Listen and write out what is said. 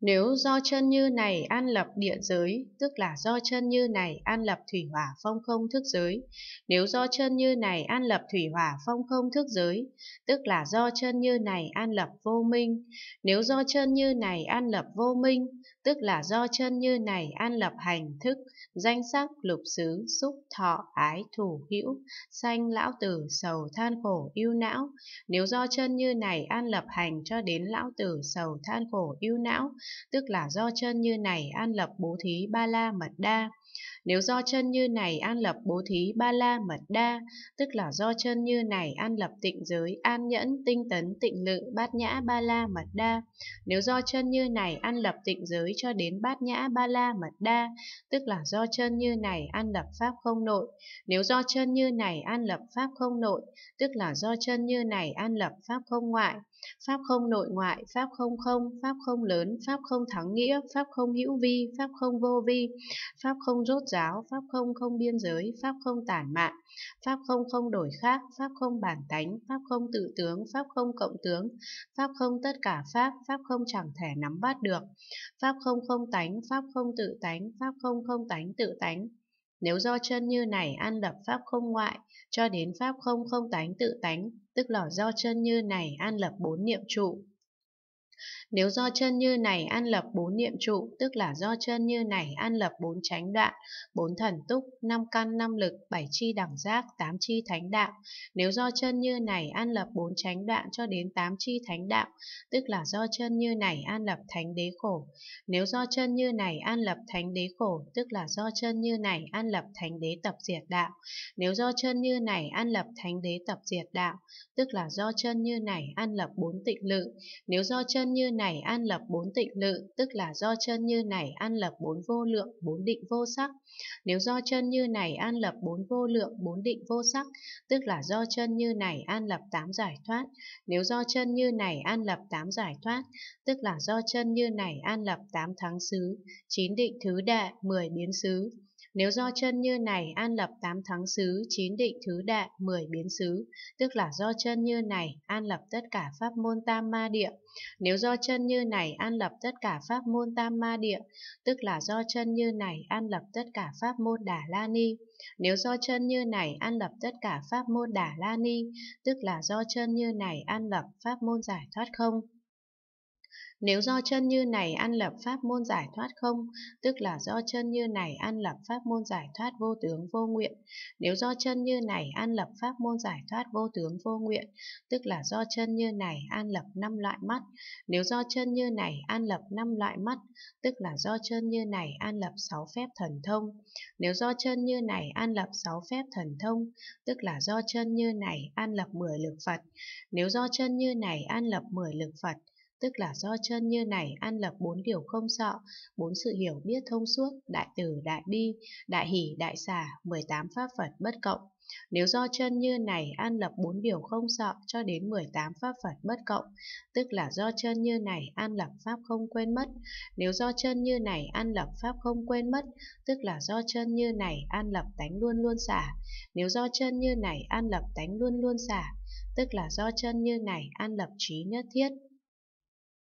Nếu do chân như này an lập địa giới, tức là do chân như này an lập thủy hỏa phong không thức giới. Nếu do chân như này an lập thủy hỏa phong không thức giới, tức là do chân như này an lập vô minh. Nếu do chân như này an lập vô minh, tức là do chân như này an lập hành thức, danh sắc, lục xứ, xúc, thọ, ái, thủ, hữu, sanh, lão tử, sầu, than khổ, yêu não. Nếu do chân như này an lập hành cho đến lão tử, sầu, than khổ, yêu não, tức là do chân như này an lập bố thí ba la mật đa nếu do chân như này an lập bố thí ba la mật đa, tức là do chân như này an lập tịnh giới, an nhẫn, tinh tấn, tịnh lự, bát nhã ba la mật đa. Nếu do chân như này an lập tịnh giới cho đến bát nhã ba la mật đa, tức là do chân như này an lập pháp không nội. Nếu do chân như này an lập pháp không nội, tức là do chân như này an lập pháp không ngoại. Pháp không nội ngoại, pháp không không, pháp không lớn, pháp không thắng nghĩa, pháp không hữu vi, pháp không vô vi, pháp không rốt ráo, pháp không không biên giới, pháp không tản mạn, pháp không không đổi khác, pháp không bản tánh, pháp không tự tướng, pháp không cộng tướng, pháp không tất cả pháp, pháp không chẳng thể nắm bắt được, pháp không không tánh, pháp không tự tánh, pháp không không tánh tự tánh. Nếu do chân như này an lập pháp không ngoại, cho đến pháp không không tánh tự tánh, tức là do chân như này an lập bốn niệm trụ, nếu do chân như này an lập bốn niệm trụ, tức là do chân như này an lập bốn chánh đoạn, bốn thần túc, năm căn năm lực, bảy chi đẳng giác, tám chi thánh đạo. Nếu do chân như này an lập bốn chánh đoạn cho đến tám chi thánh đạo, tức là do chân như này an lập thánh đế khổ. Nếu do chân như này an lập thánh đế khổ, tức là do chân như này an lập thánh đế tập diệt đạo. Nếu do chân như này an lập thánh đế tập diệt đạo, tức là do chân như này an lập bốn tịnh lự. Nếu do chân như này an lập bốn tịnh lự, tức là do chân như này an lập bốn vô lượng, bốn định vô sắc. Nếu do chân như này an lập bốn vô lượng, bốn định vô sắc, tức là do chân như này an lập tám giải thoát. Nếu do chân như này an lập tám giải thoát, tức là do chân như này an lập tám thắng xứ, chín định thứ đệ, mười biến xứ. Nếu do chân như này an lập 8 thắng xứ, 9 định thứ đại, 10 biến xứ, tức là do chân như này an lập tất cả pháp môn tam ma địa. Nếu do chân như này an lập tất cả pháp môn tam ma địa, tức là do chân như này an lập tất cả pháp môn đà la ni. Nếu do chân như này an lập tất cả pháp môn đà la ni, tức là do chân như này an lập pháp môn giải thoát không. Nếu do chân như này ăn lập pháp môn giải thoát không, tức là do chân như này ăn lập pháp môn giải thoát vô tướng vô nguyện. Nếu do chân như này ăn lập pháp môn giải thoát vô tướng vô nguyện, tức là do chân như này an lập năm loại mắt. Nếu do chân như này an lập năm loại mắt, tức là do chân như này an lập sáu phép thần thông. Nếu do chân như này an lập sáu phép thần thông, tức là do chân như này an lập mười lực Phật. Nếu do chân như này an lập mười lực Phật, tức là do chân như này ăn lập bốn điều không sợ, bốn sự hiểu biết thông suốt, đại từ, đại bi, đại hỷ, đại xả, 18 pháp Phật bất cộng. Nếu do chân như này an lập bốn điều không sợ cho đến 18 pháp Phật bất cộng, tức là do chân như này an lập pháp không quên mất. Nếu do chân như này an lập pháp không quên mất, tức là do chân như này an lập tánh luôn luôn xả. Nếu do chân như này an lập tánh luôn luôn xả, tức là do chân như này an lập trí nhất thiết.